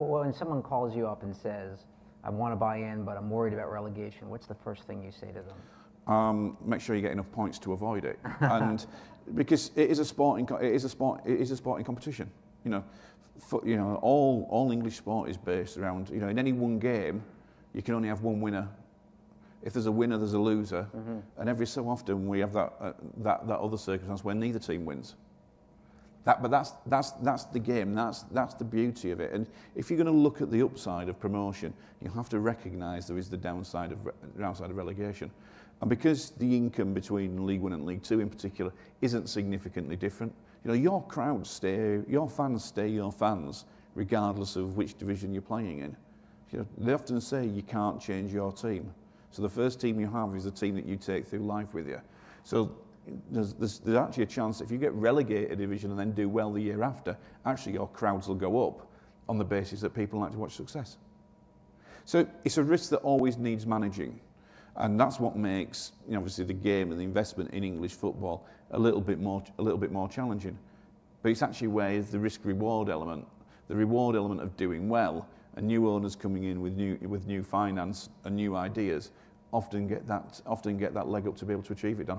Well, when someone calls you up and says, I want to buy in, but I'm worried about relegation, what's the first thing you say to them? Um, make sure you get enough points to avoid it, and because it is a sporting, it is a sport, it is a sporting competition. You know, for, you know, all all English sport is based around. You know, in any one game, you can only have one winner. If there's a winner, there's a loser, mm-hmm. and every so often we have that uh, that that other circumstance where neither team wins. That, but that's, that's, that's the game, that's, that's the beauty of it. And if you're going to look at the upside of promotion, you have to recognise there is the downside of, downside of relegation. And because the income between League One and League Two in particular isn't significantly different, you know, your crowds stay, your fans stay your fans, regardless of which division you're playing in. You know, they often say you can't change your team. So the first team you have is the team that you take through life with you. So there's, there's, there's, actually a chance if you get relegated a division and then do well the year after, actually your crowds will go up on the basis that people like to watch success. So it's a risk that always needs managing. And that's what makes, you know, obviously, the game and the investment in English football a little bit more, a little bit more challenging. But it's actually where the risk-reward element, the reward element of doing well, and new owners coming in with new, with new finance and new ideas, often get that, often get that leg up to be able to achieve it,